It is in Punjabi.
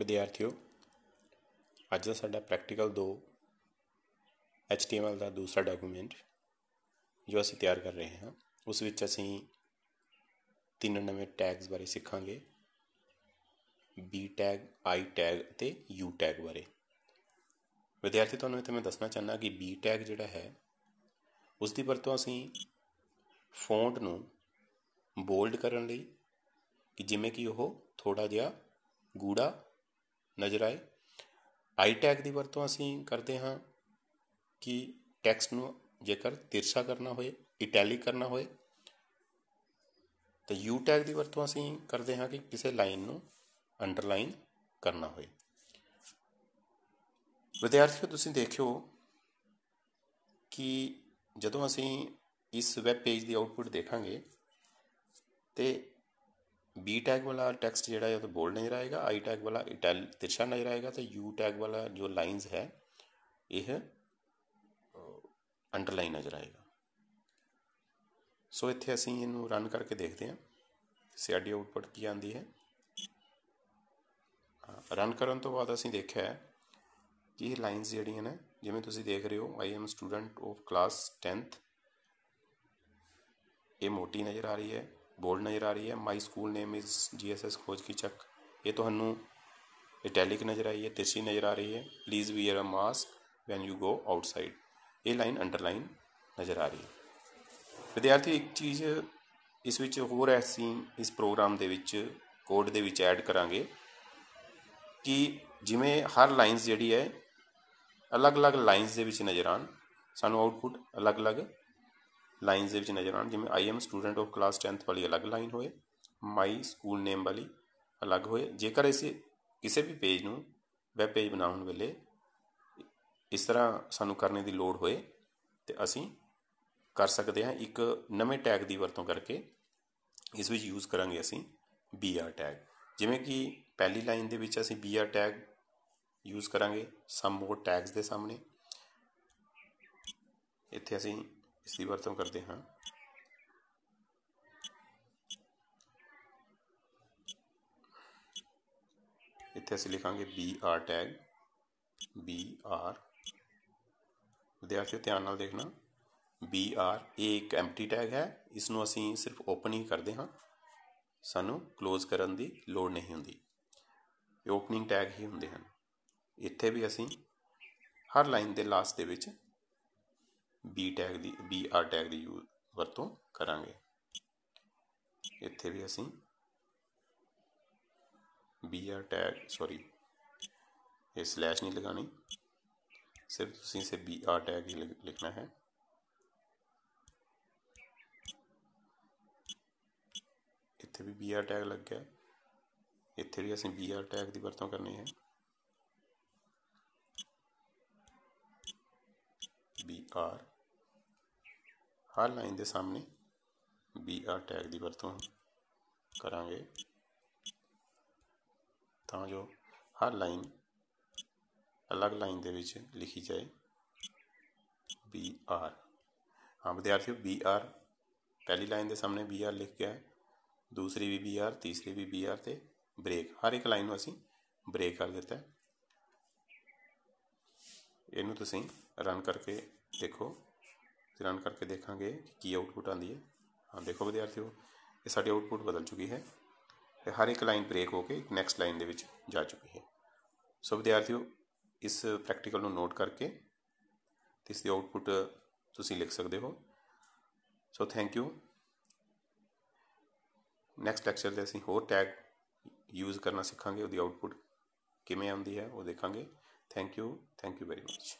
ਵਿਦਿਆਰਥੀਓ ਅੱਜ ਦਾ ਸਾਡਾ ਪ੍ਰੈਕਟੀਕਲ 2 HTML ਦਾ ਦੂਸਰਾ ਡਾਕੂਮੈਂਟ ਜੋ ਅਸੀਂ ਤਿਆਰ ਕਰ ਰਹੇ ਹਾਂ ਉਸ ਵਿੱਚ ਅਸੀਂ ਤਿੰਨ ਨਵੇਂ ਟੈਗਸ ਬਾਰੇ ਸਿੱਖਾਂਗੇ B ਟੈਗ I ਟੈਗ ਅਤੇ U ਟੈਗ ਬਾਰੇ ਵਿਦਿਆਰਥੀ ਤੁਹਾਨੂੰ ਇੱਥੇ ਮੈਂ ਦੱਸਣਾ ਚਾਹੁੰਦਾ ਕਿ B ਟੈਗ ਜਿਹੜਾ ਹੈ ਉਸ ਦੀ ਵਰਤੋਂ ਅਸੀਂ ਫੌਂਟ ਨੂੰ ਬੋਲਡ ਕਰਨ ਲਈ ਕਿ ਜਿਵੇਂ ਕਿ ਉਹ ਥੋੜਾ ਜਿਹਾ ਗੂੜਾ ਨਜ਼ਰ ਆਏ ਆਈ ਟੈਗ ਦੀ ਵਰਤੋਂ ਅਸੀਂ ਕਰਦੇ ਹਾਂ ਕਿ ਟੈਕਸਟ ਨੂੰ ਜੇਕਰ ਤਿਰਸਾ ਕਰਨਾ ਹੋਏ ਇਟੈਲਿਕ ਕਰਨਾ ਹੋਏ ਤਾਂ ਯੂ ਟੈਗ ਦੀ ਵਰਤੋਂ ਅਸੀਂ ਕਰਦੇ ਹਾਂ ਕਿ ਕਿਸੇ ਲਾਈਨ ਨੂੰ ਅੰਡਰਲਾਈਨ ਕਰਨਾ ਹੋਏ ਵਿਦਿਆਰਥੀਓ ਤੁਸੀਂ ਦੇਖਿਓ ਕਿ ਜਦੋਂ ਅਸੀਂ ਇਸ ਵੈਬ ਪੇਜ ਦੀ ਆਉਟਪੁੱਟ ਦੇਖਾਂਗੇ ਤੇ ਬੀ ਟੈਗ ਵਾਲਾ ਟੈਕਸਟ ਜਿਹੜਾ ਹੈ ਉਹ ਬੋਲਡ ਨਜ਼ਰ ਆਏਗਾ ਆਈ ਟੈਗ ਵਾਲਾ ਇਟੈਲ ਤਿਰਛਾ ਨਜ਼ਰ ਆਏਗਾ ਤੇ ਯੂ ਟੈਗ ਵਾਲਾ ਜੋ ਲਾਈਨਸ ਹੈ ਇਹ ਅੰਡਰਲਾਈਨ ਨਜ਼ਰ ਆਏਗਾ ਸੋ ਇੱਥੇ ਅਸੀਂ ਇਹਨੂੰ ਰਨ ਕਰਕੇ ਦੇਖਦੇ ਹਾਂ ਸਾਡੀ ਆਊਟਪੁੱਟ ਕੀ ਆਂਦੀ ਹੈ ਰਨ ਕਰਨ ਤੋਂ ਬਾਅਦ ਅਸੀਂ ਦੇਖਿਆ ਹੈ ਕਿ ਇਹ ਲਾਈਨਸ ਜਿਹੜੀਆਂ ਨੇ ਜਿਵੇਂ ਤੁਸੀਂ ਦੇਖ ਰਹੇ ਹੋ I am student of class 10th ਇਹ ਮੋਟੀ ਨਜ਼ਰ ਆ ਰਹੀ ਹੈ ਬੋਲਡ ਨਜ਼ਰ ਆ ਰਹੀ ਹੈ ਮਾਈ ਸਕੂਲ ਨੇਮ ਇਜ਼ ਜੀਐਸਐਸ ਖੋਜ ਕੀ ਚੱਕ ਇਹ ਤੁਹਾਨੂੰ ਇਟੈਲਿਕ ਨਜ਼ਰ ਆਈ ਹੈ ਤਿਰਸੀ ਨਜ਼ਰ ਆ ਰਹੀ ਹੈ please wear a mask when you go outside ਇਹ ਲਾਈਨ ਅੰਡਰਲਾਈਨ ਨਜ਼ਰ ਆ ਰਹੀ ਹੈ ਵਿਦਿਆਰਥੀ ਇੱਕ ਚੀਜ਼ ਇਸ ਵਿੱਚ ਹੋਰ ਸੀ ਇਸ ਪ੍ਰੋਗਰਾਮ ਦੇ ਵਿੱਚ ਕੋਡ ਦੇ ਵਿੱਚ ਐਡ ਕਰਾਂਗੇ ਕਿ ਜਿਵੇਂ ਹਰ ਲਾਈਨਸ ਜਿਹੜੀ ਹੈ ਅਲੱਗ-ਅਲੱਗ ਲਾਈਨਸ ਦੇ ਵਿੱਚ ਨਜ਼ਰ ਆਣ ਸਾਨੂੰ ਆਊਟਪੁੱਟ ਅਲੱਗ-ਅਲੱਗ ਲਾਈਨਸ ਦੇ ਵਿੱਚ ਨਜ਼ਰ ਆਉਣ ਜਿਵੇਂ I am student of class 10th ਵਾਲੀ ਅਲੱਗ ਲਾਈਨ ਹੋਏ ਮਾਈ ਸਕੂਲ ਨੇਮ ਵਾਲੀ ਅਲੱਗ ਹੋਏ ਜੇਕਰ ਇਸੇ ਕਿਸੇ ਵੀ ਪੇਜ ਨੂੰ ਵੈਬ ਪੇਜ ਬਣਾਉਣ ਵੇਲੇ ਇਸ ਤਰ੍ਹਾਂ ਸਾਨੂੰ ਕਰਨੇ ਦੀ ਲੋੜ ਹੋਏ ਤੇ ਅਸੀਂ ਕਰ ਸਕਦੇ ਹਾਂ ਇੱਕ ਨਵੇਂ ਟੈਗ ਦੀ ਵਰਤੋਂ ਕਰਕੇ ਇਸ ਵਿੱਚ ਯੂਜ਼ ਕਰਾਂਗੇ ਅਸੀਂ br ਟੈਗ ਜਿਵੇਂ ਕਿ ਪਹਿਲੀ ਲਾਈਨ ਦੇ ਵਿੱਚ ਅਸੀਂ br ਟੈਗ ਯੂਜ਼ ਕਰਾਂਗੇ ਸਮ ਮੋਰ ਟੈਗਸ ਦੇ ਸਾਹਮਣੇ ਇੱਥੇ ਅਸੀਂ ਇਸ ਦੀ ਵਰਤੋਂ ਕਰਦੇ ਹਾਂ ਇੱਥੇ ਅਸੀਂ ਲਿਖਾਂਗੇ BR ਟੈਗ BR ਵਿਦਿਆਰਥੀਓ ਧਿਆਨ ਨਾਲ ਦੇਖਣਾ BR ਇਹ ਇੱਕ ਐਮਪਟੀ ਟੈਗ ਹੈ ਇਸ ਨੂੰ ਅਸੀਂ ਸਿਰਫ ਓਪਨ ਹੀ ਕਰਦੇ ਹਾਂ ਸਾਨੂੰ ক্লোਜ਼ ਕਰਨ ਦੀ ਲੋੜ ਨਹੀਂ ਹੁੰਦੀ ਇਹ ਓਪਨਿੰਗ ਟੈਗ ਹੀ ਹੁੰਦੇ ਹਨ ਇੱਥੇ ਵੀ ਅਸੀਂ ਹਰ ਲਾਈਨ ਦੇ ਲਾਸਟ ਦੇ ਵਿੱਚ बी टैग की बी आर टैग की यू वरतों करा इतने भी असी बी आर टैग सॉरी ये स्लैश नहीं लगानी सिर्फ तुम इसे बी आर टैग ही लिखना है इतने भी बी आर टैग लग गया इतने भी असं बी आर टैग की वरतों करनी है बी आर ਹਰ ਲਾਈਨ ਦੇ ਸਾਹਮਣੇ br ਟੈਗ ਦੀ ਵਰਤੋਂ ਕਰਾਂਗੇ ਤਾਂ ਜੋ ਹਰ ਲਾਈਨ ਅਲੱਗ ਲਾਈਨ ਦੇ ਵਿੱਚ ਲਿਖੀ ਜਾਏ br ਹਾਂ ਵਿਦਿਆਰਥੀਓ br ਪਹਿਲੀ ਲਾਈਨ ਦੇ ਸਾਹਮਣੇ br ਲਿਖ ਗਿਆ ਦੂਸਰੀ ਵੀ br ਤੀਸਰੀ ਵੀ br ਤੇ ਬ੍ਰੇਕ ਹਰ ਇੱਕ ਲਾਈਨ ਨੂੰ ਅਸੀਂ ਬ੍ਰੇਕ ਕਰ ਦਿੱਤਾ ਹੈ ਇਹਨੂੰ ਤੁਸੀਂ ਰਨ ਕਰਕੇ ਦੇਖੋ ਤੇ ਰਨ ਕਰਕੇ ਦੇਖਾਂਗੇ ਕਿ ਕੀ ਆਊਟਪੁੱਟ ਆਉਂਦੀ ਹੈ ਹਾਂ ਦੇਖੋ ਵਿਦਿਆਰਥੀਓ ਇਹ ਸਾਡੀ ਆਊਟਪੁੱਟ ਬਦਲ ਚੁੱਕੀ ਹੈ ਤੇ ਹਰ ਇੱਕ ਲਾਈਨ ਬ੍ਰੇਕ ਹੋ ਕੇ ਇੱਕ ਨੈਕਸਟ ਲਾਈਨ ਦੇ ਵਿੱਚ ਜਾ ਚੁੱਕੀ ਹੈ ਸੋ ਵਿਦਿਆਰਥੀਓ ਇਸ ਪ੍ਰੈਕਟੀਕਲ ਨੂੰ ਨੋਟ ਕਰਕੇ ਤੇ ਇਸ ਦੀ ਆਊਟਪੁੱਟ ਤੁਸੀਂ ਲਿਖ ਸਕਦੇ ਹੋ so thank you next lecture ਦੇ ਅਸੀਂ ਹੋਰ ਟੈਗ ਯੂਜ਼ ਕਰਨਾ ਸਿੱਖਾਂਗੇ ਉਹਦੀ ਆਊਟਪੁੱਟ ਕਿਵੇਂ ਆਉਂਦੀ ਹੈ ਉਹ ਦੇਖਾਂਗੇ thank you thank you very much